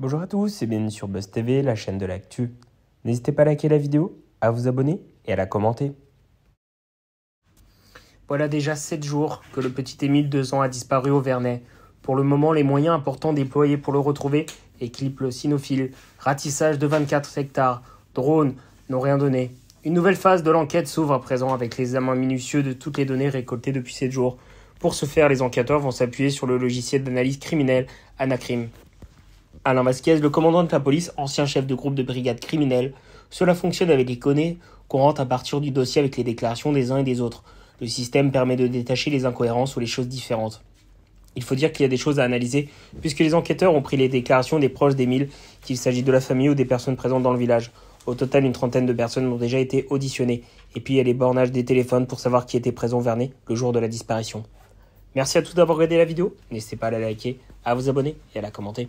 Bonjour à tous et bienvenue sur Buzz TV, la chaîne de l'actu. N'hésitez pas à liker la vidéo, à vous abonner et à la commenter. Voilà déjà 7 jours que le petit Émile, 2 ans, a disparu au Vernet. Pour le moment, les moyens importants déployés pour le retrouver le cynophile, ratissage de 24 hectares, drones n'ont rien donné. Une nouvelle phase de l'enquête s'ouvre à présent avec l'examen minutieux de toutes les données récoltées depuis 7 jours. Pour ce faire, les enquêteurs vont s'appuyer sur le logiciel d'analyse criminelle Anacrim. Alain Vasquez, le commandant de la police, ancien chef de groupe de brigade criminelle, cela fonctionne avec les connais qu'on rentre à partir du dossier avec les déclarations des uns et des autres. Le système permet de détacher les incohérences ou les choses différentes. Il faut dire qu'il y a des choses à analyser, puisque les enquêteurs ont pris les déclarations des proches d'Émile, qu'il s'agit de la famille ou des personnes présentes dans le village. Au total, une trentaine de personnes ont déjà été auditionnées, et puis il y a les bornages des téléphones pour savoir qui était présent au Vernet le jour de la disparition. Merci à tous d'avoir regardé la vidéo, n'hésitez pas à la liker, à vous abonner et à la commenter.